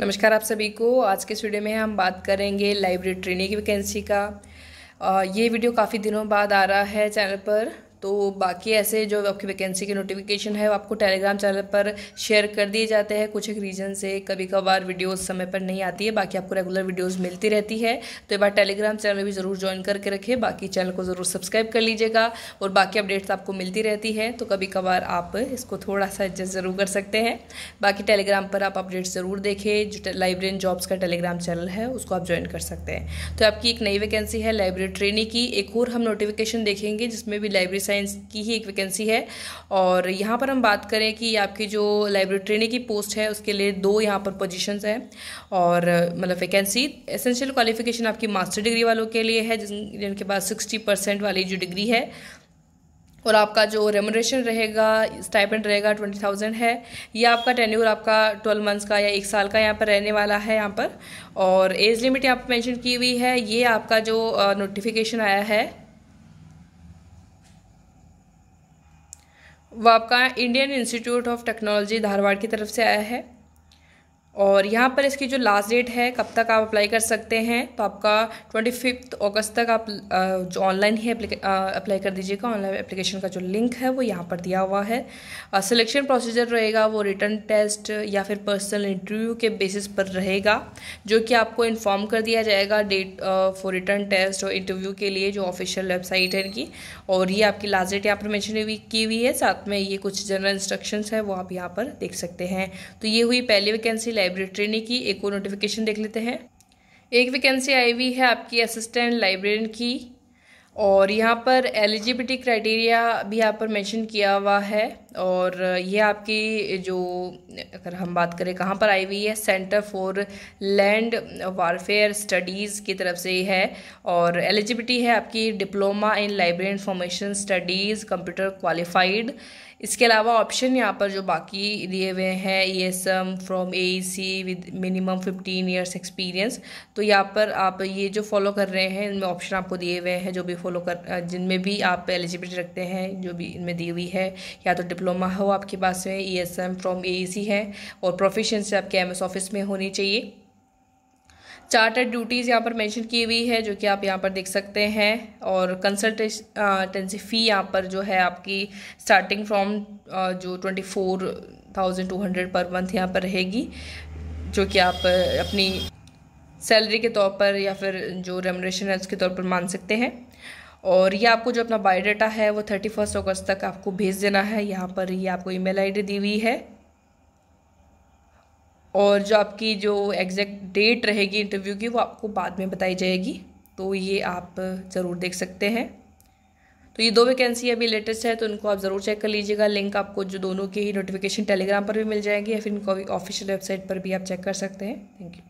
नमस्कार आप सभी को आज के वीडियो में हम बात करेंगे लाइब्रेरी ट्रेनिंग की वैकेंसी का ये वीडियो काफ़ी दिनों बाद आ रहा है चैनल पर तो बाकी ऐसे जो आपकी वैकेंसी के नोटिफिकेशन है वो आपको टेलीग्राम चैनल पर शेयर कर दिए जाते हैं कुछ एक रीज़न से कभी कभार वीडियोस समय पर नहीं आती है बाकी आपको रेगुलर वीडियोस मिलती रहती है तो एक बार टेलीग्राम चैनल भी ज़रूर ज्वाइन करके रखें बाकी चैनल को ज़रूर सब्सक्राइब कर लीजिएगा और बाकी अपडेट्स आपको मिलती रहती है तो कभी कभार आप इसको थोड़ा सा एडजस्ट ज़रूर कर सकते हैं बाकी टेलीग्राम पर आप अपडेट्स ज़रूर देखें जो लाइब्रेरी जॉब्स का टेलीग्राम चैनल है उसको आप ज्वाइन कर सकते हैं तो आपकी एक नई वैकेंसी है लाइब्रेरी ट्रेनिंग की एक और हम नोटिफिकेशन देखेंगे जिसमें भी लाइब्रेरी साइंस की ही एक वैकेंसी है और यहाँ पर हम बात करें कि आपकी जो लाइब्रेरी ट्रेनिंग की पोस्ट है उसके लिए दो यहाँ पर पोजीशंस हैं और मतलब वैकेंसी एसेंशियल क्वालिफिकेशन आपकी मास्टर डिग्री वालों के लिए है जिनके पास सिक्सटी परसेंट वाली जो डिग्री है और आपका जो रेमोरेशन रहेगा स्टाइपेंड रहेगा ट्वेंटी थाउजेंड है ये आपका टेन्यूर आपका ट्वेल्व मंथ्स का या एक साल का यहाँ पर रहने वाला है यहाँ पर और एज लिमिट यहाँ पर मैंशन की हुई है ये आपका जो नोटिफिकेशन आया है वो आपका Indian institute of technology Dharwad की तरफ से आया है और यहाँ पर इसकी जो लास्ट डेट है कब तक आप अप्लाई कर सकते हैं तो आपका ट्वेंटी फिफ्थ अगस्त तक आप जो ऑनलाइन ही अप्लाई कर दीजिएगा ऑनलाइन एप्लीकेशन का जो लिंक है वो यहाँ पर दिया हुआ है सिलेक्शन प्रोसीजर रहेगा वो रिटर्न टेस्ट या फिर पर्सनल इंटरव्यू के बेसिस पर रहेगा जो कि आपको इन्फॉर्म कर दिया जाएगा डेट फॉर रिटर्न टेस्ट और इंटरव्यू के लिए जो ऑफिशियल वेबसाइट है इनकी और ये आपकी लास्ट डेट यहाँ पर मैंशन की हुई है साथ में ये कुछ जनरल इंस्ट्रक्शन है वो आप यहाँ पर देख सकते हैं तो ये हुई पहली वैकेंसी लाइब्रेरी ट्रेनी की एक और नोटिफिकेशन देख लेते हैं एक वैकेंसी आई हुई है आपकी असिस्टेंट लाइब्रेरियन की और यहाँ पर एलिजिबिलिटी क्राइटेरिया भी यहाँ पर मेंशन किया हुआ है और ये आपकी जो अगर हम बात करें कहाँ पर आई हुई है centre for land warfare studies की तरफ से है और एलिजिबिलिटी है आपकी diploma in library information studies computer qualified इसके अलावा ऑप्शन यहाँ पर जो बाकी दिए हुए हैं E S M from A C with minimum fifteen years experience तो यहाँ पर आप ये जो फॉलो कर रहे हैं इनमें ऑप्शन आपको दिए हुए हैं जो भी फॉलो कर जिनमें भी आप एलिजिबिलिटी रखते हैं जो भी इनमें दी हुई है या तो डिप्लोमा डिप्लोमा हो आपके पास में E S M from A C है और प्रोफेशनसी आपके एम एस ऑफिस में होनी चाहिए चार्टर ड्यूटीज़ यहाँ पर मेंशन की हुई है जो कि आप यहाँ पर देख सकते हैं और कंसल्टेंसी फ़ी यहाँ पर जो है आपकी स्टार्टिंग फ्रॉम जो twenty four thousand two hundred per month यहाँ पर रहेगी जो कि आप अपनी सैलरी के तौर पर या फिर जो रेमोरेशन है उसके तौर पर मान सकते हैं और ये आपको जो अपना बायोडाटा है वो थर्टी फर्स्ट अगस्त तक आपको भेज देना है यहाँ पर ये आपको ईमेल आईडी दी हुई है और जो आपकी जो एग्जैक्ट डेट रहेगी इंटरव्यू की वो आपको बाद में बताई जाएगी तो ये आप ज़रूर देख सकते हैं तो ये दो वैकेंसी अभी लेटेस्ट है तो इनको आप ज़रूर चेक कर लीजिएगा लिंक आपको जो दोनों की नोटिफिकेशन टेलीग्राम पर भी मिल जाएगी या फिर इनको ऑफिशियल वेबसाइट पर भी आप चेक कर सकते हैं थैंक यू